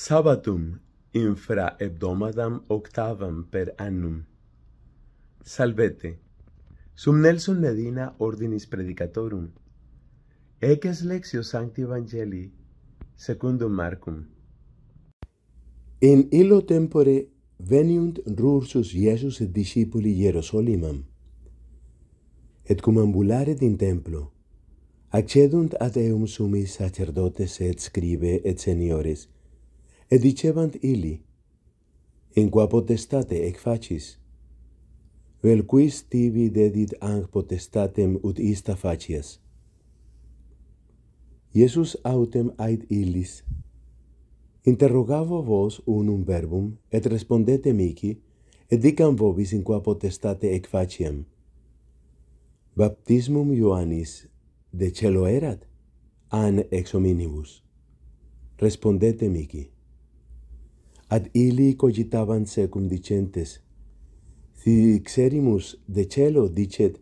Sabatum, infra hebdomadam octavam per annum. Salvete. Sum Nelson Medina ordinis predicatorum. Eces lexio sancti evangelii secundum Marcum. In illo tempore veniunt rursus Iesus et discipuli Hierosolimam. Et cum ambulare din templo, accedunt ad eum sumis sacerdotes et scribe et seniores, Et dicebant illi, in qua potestate ec facis, vel quis tibi dedit ang potestatem ut ista facias. Iesus autem ait illis, interrogavo vos unum verbum, et respondete mici, et dicam vobis in qua potestate ec faciam. Baptismum Ioannis de celo erat, an ex hominibus. Respondete mici, ad illi cogitaban secum dicentes. Si xerimus de celo dicet,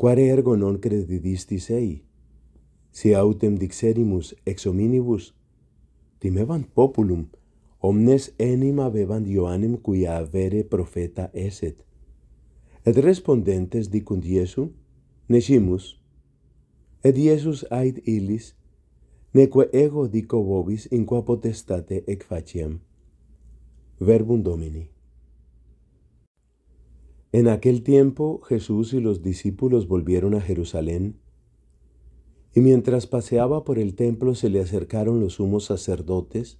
quare ergo non credidistis ei? Si autem dicerimus ex hominibus, timebant populum, omnes enim abebant Ioannem quia avere profeta eset. Et respondentes dicunt Iesu, necimus et Iesus ait illis, neque ego dico vobis in qua potestate ec faciem. Verbum Domini. En aquel tiempo Jesús y los discípulos volvieron a Jerusalén, y mientras paseaba por el templo se le acercaron los sumos sacerdotes,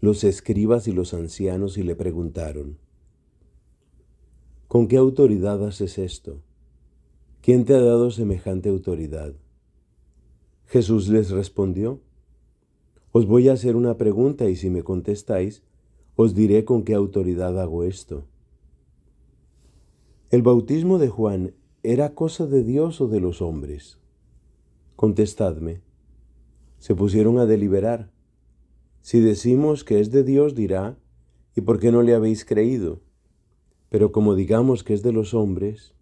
los escribas y los ancianos y le preguntaron, ¿Con qué autoridad haces esto? ¿Quién te ha dado semejante autoridad? Jesús les respondió, Os voy a hacer una pregunta y si me contestáis, os diré con qué autoridad hago esto. ¿El bautismo de Juan era cosa de Dios o de los hombres? Contestadme. Se pusieron a deliberar. Si decimos que es de Dios, dirá, ¿y por qué no le habéis creído? Pero como digamos que es de los hombres,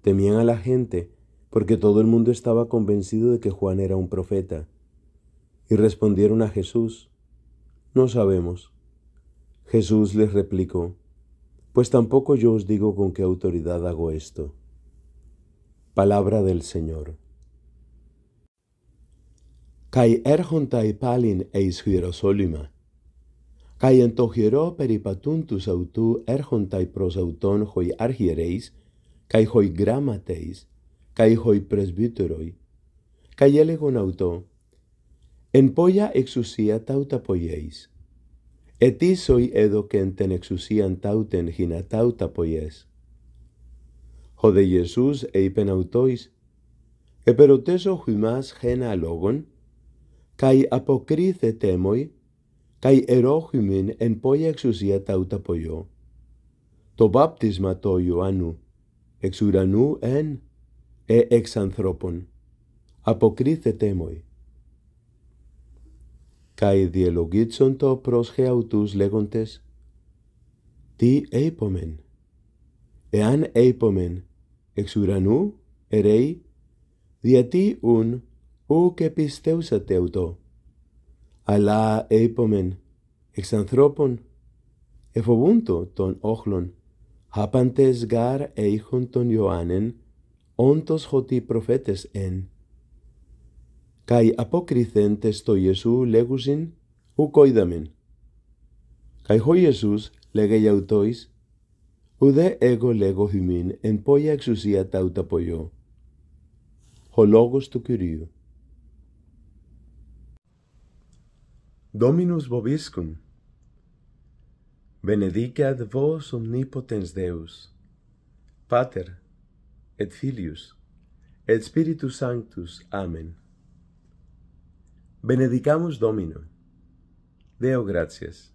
temían a la gente, porque todo el mundo estaba convencido de que Juan era un profeta. Y respondieron a Jesús, no sabemos. Jesús les replicó, Pues tampoco yo os digo con qué autoridad hago esto. Palabra del Señor. Kai erjontai palin eis hierosolima. Kai entogiero peripatuntus autu erjontai pros auton hoi argiereis, kai hoi gramateis, kai hoi presbiteroi, kai elegon en polla exusia tauta poieis ετήσοι έδωκεν τέν εξουσίαν τάουτεν χινα τα ποιές. Ο δε Ιησούς είπεν αυτοίς, επερωτέσω χυμάς χένα λόγον, καί αποκρίθε τέμοι, καί ερόχυμην εν πόια εξουσία τα ποιό. Το βάπτισμα το Ιωάννου, εξ ουρανού εν, ε εξ ανθρώπων, αποκρίθε τέμοι. Καί διελογίτσοντο προς χεαυτούς λέγοντες «Τι επομεν «Εάν επομεν εξ ουρανού ερέη» «Διατί ουν ου και πιστεύσατε ουτό» «Αλλά επομεν εξ ανθρώπων» «Εφοβούντο τον όχλων» «Χάπαντες γάρ έιχον τον Ιωάννεν» «Όντως χωτί προφέτες εν» kai apokrithen to Iesu legusin u coidamen. Kai hoi Iesus lege jautois, u de ego lego hymin en poia exusia tauta pojo. Ho logos tu curio. Dominus bobiscum, benedicat vos omnipotens Deus, Pater, et Filius, et Spiritus Sanctus, Amen. Benedicamus Domino. Deo gracias.